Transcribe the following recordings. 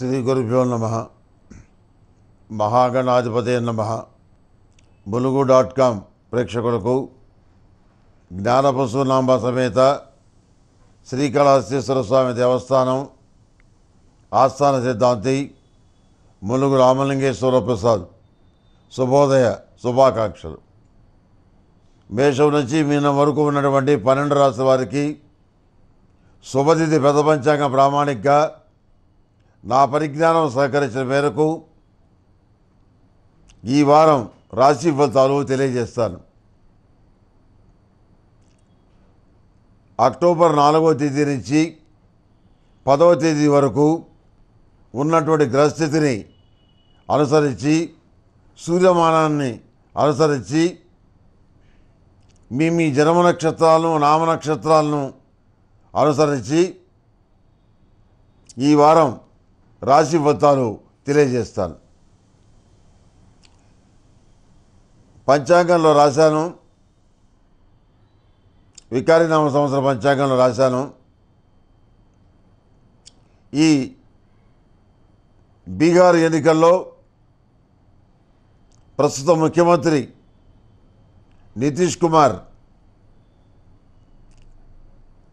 శ్రీ గురుభ్యో నమ మహాగణాధిపతి నమ బులుగు డాట్ కామ్ ప్రేక్షకులకు జ్ఞానపశునాంబ సమేత శ్రీకాళహస్తేశ్వర స్వామి దేవస్థానం ఆస్థాన సిద్ధాంతి ములుగు రామలింగేశ్వర ప్రసాద్ శుభోదయ శుభాకాంక్షలు మేషం నుంచి మీనం వరకు ఉన్నటువంటి పన్నెండు రాశి వారికి శుభతిథి పెద్ద పంచాంగ ప్రామాణికగా నా పరిజ్ఞానం సహకరించిన మేరకు ఈ వారం రాశి ఫలితాలు తెలియజేస్తాను అక్టోబర్ నాలుగవ తేదీ నుంచి పదవ తేదీ వరకు ఉన్నటువంటి గ్రహస్థితిని అనుసరించి సూర్యమానాన్ని అనుసరించి మీ మీ జన్మ నక్షత్రాలను నామనక్షత్రాలను అనుసరించి ఈ వారం రాశి ఫలితాలు తెలియజేస్తాను పంచాంగంలో రాశాను వికారినామ సంవత్సర పంచాంగంలో రాశాను ఈ బీహార్ ఎన్నికల్లో ప్రస్తుత ముఖ్యమంత్రి నితీష్ కుమార్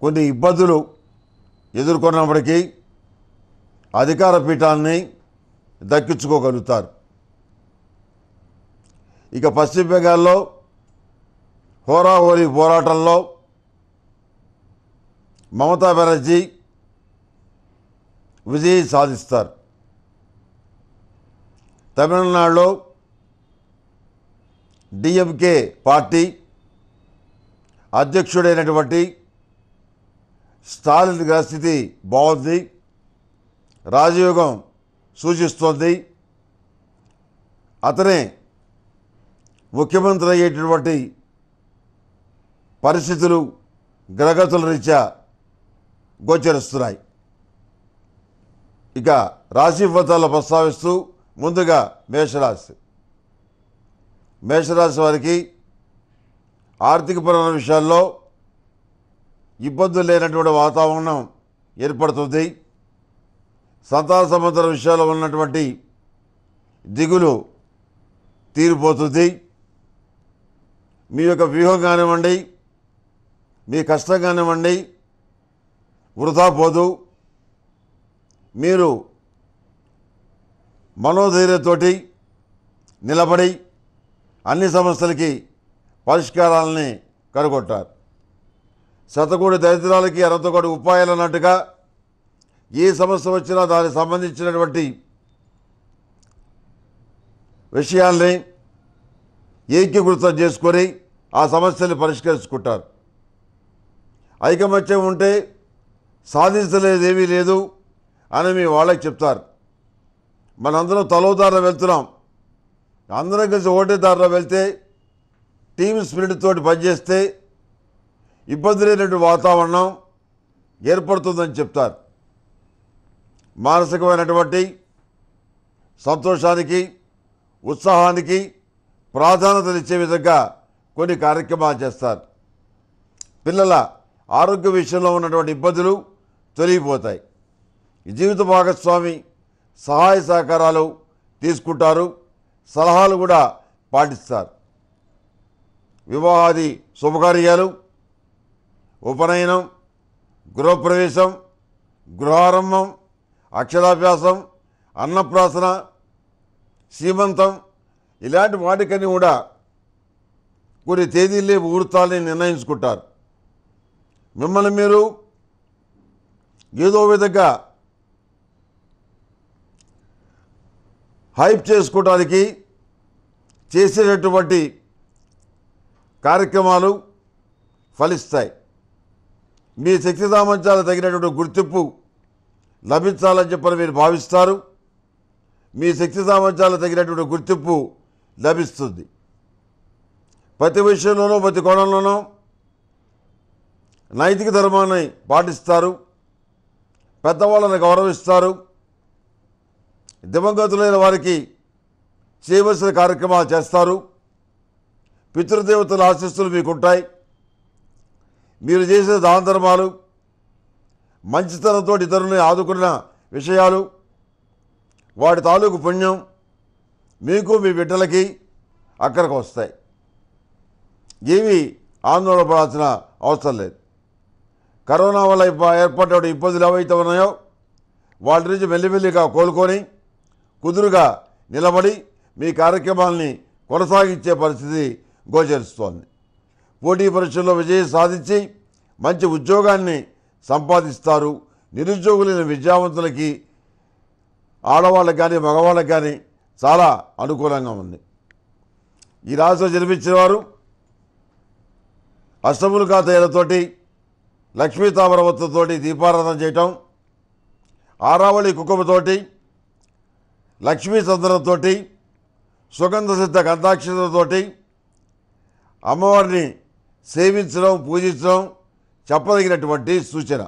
కొన్ని ఇబ్బందులు ఎదుర్కొన్నప్పటికీ అధికార పీఠాన్ని దక్కించుకోగలుగుతారు ఇక పశ్చిమ బెంగాల్లో హోరాహోరీ పోరాటంలో మమతా బెనర్జీ విజయం సాధిస్తారు తమిళనాడులో డిఎంకే పార్టీ అధ్యక్షుడైనటువంటి స్టాలిన్ గారి స్థితి బాగుంది రాజయోగం సూచిస్తోంది అతనే ముఖ్యమంత్రి అయ్యేటటువంటి పరిస్థితులు గ్రగతుల రీత్యా గోచరిస్తున్నాయి ఇక రాశి ఫలితాలు ప్రస్తావిస్తూ ముందుగా మేషరాశి మేషరాశి వారికి ఆర్థికపరమైన విషయాల్లో ఇబ్బందులు లేనటువంటి వాతావరణం ఏర్పడుతుంది సంతాన సంబంధ విషయాల్లో ఉన్నటువంటి దిగులు తీరిపోతుంది మీ యొక్క వ్యూహం కానివ్వండి మీ కష్టం కానివ్వండి వృధా పోదు మీరు మనోధైర్యంతో నిలబడి అన్ని సమస్యలకి పరిష్కారాలని కనుగొట్టారు శతకూడి దరిద్రాలకి అనంతకోటి ఉపాయాలు అన్నట్టుగా ఏ సమస్య వచ్చినా దానికి సంబంధించినటువంటి విషయాల్ని ఏకీకృతం చేసుకొని ఆ సమస్యలు పరిష్కరించుకుంటారు ఐకమత్యం ఉంటే సాధించలేదు ఏమీ లేదు అని మీ వాళ్ళకి చెప్తారు మనందరం తలోదారిలో వెళ్తున్నాం అందరం కలిసి ఒకటే దారిలో వెళ్తే టీమ్ స్పిరిట్ తోటి పనిచేస్తే ఇబ్బంది లేనటువంటి వాతావరణం ఏర్పడుతుందని చెప్తారు మానసికమైనటువంటి సంతోషానికి ఉత్సాహానికి ప్రాధాన్యతనిచ్చే విధంగా కొన్ని కార్యక్రమాలు చేస్తారు పిల్లల ఆరోగ్య విషయంలో ఉన్నటువంటి ఇబ్బందులు తొలగిపోతాయి జీవిత భాగస్వామి సహాయ సహకారాలు తీసుకుంటారు సలహాలు కూడా పాటిస్తారు వివాహాది శుభకార్యాలు ఉపనయనం గృహప్రవేశం గృహారంభం అక్షరాభ్యాసం అన్నప్రాసన సీమంతం ఇలాంటి వాటికని కూడా కొన్ని తేదీలే ఊరుతాలని నిర్ణయించుకుంటారు మిమ్మల్ని మీరు ఏదో విధంగా హైప్ చేసుకోవడానికి చేసేటటువంటి కార్యక్రమాలు ఫలిస్తాయి మీ శక్తి సామర్థ్యాలు తగినటువంటి గుర్తింపు లభించాలని చెప్పని మీరు భావిస్తారు మీ శక్తి సామర్థ్యాలు తగినటువంటి గుర్తింపు లభిస్తుంది ప్రతి విషయంలోనూ ప్రతి కోణంలోనూ నైతిక ధర్మాన్ని పాటిస్తారు పెద్దవాళ్ళని గౌరవిస్తారు దివంగతులైన వారికి చేయవలసిన కార్యక్రమాలు చేస్తారు పితృదేవతల ఆశీస్సులు మీకుంటాయి మీరు చేసిన దాన ధర్మాలు మంచితనంతో ఇతరులని ఆదుకున్న విషయాలు వాటి తాలూకు పుణ్యం మీకు మీ బిడ్డలకి అక్కడికి వస్తాయి ఏవి ఆందోళన అవసరం లేదు కరోనా వల్ల ఏర్పడ్డ ఇబ్బందులు ఏవైతే ఉన్నాయో వాటి నుంచి మెల్లిమెల్లిగా కోలుకొని కుదురుగా నిలబడి మీ కార్యక్రమాల్ని కొనసాగించే పరిస్థితి గోచరిస్తోంది పోటీ పరీక్షల్లో విజయం సాధించి మంచి ఉద్యోగాన్ని సంపాదిస్తారు నిరుద్యోగులైన విద్యావంతులకి ఆడవాళ్ళకి కానీ మగవాళ్ళకి కానీ చాలా అనుకూలంగా ఉంది ఈ రాశిలో జన్మించిన వారు అష్టములు కాతేలతోటి లక్ష్మీ దీపారాధన చేయటం ఆరావళి కుక్కముతోటి లక్ష్మీ చంద్రంతోటి సుగంధ సిద్ధ గంధాక్షతతోటి అమ్మవారిని సేవించడం పూజించడం చెప్పదగినటువంటి సూచన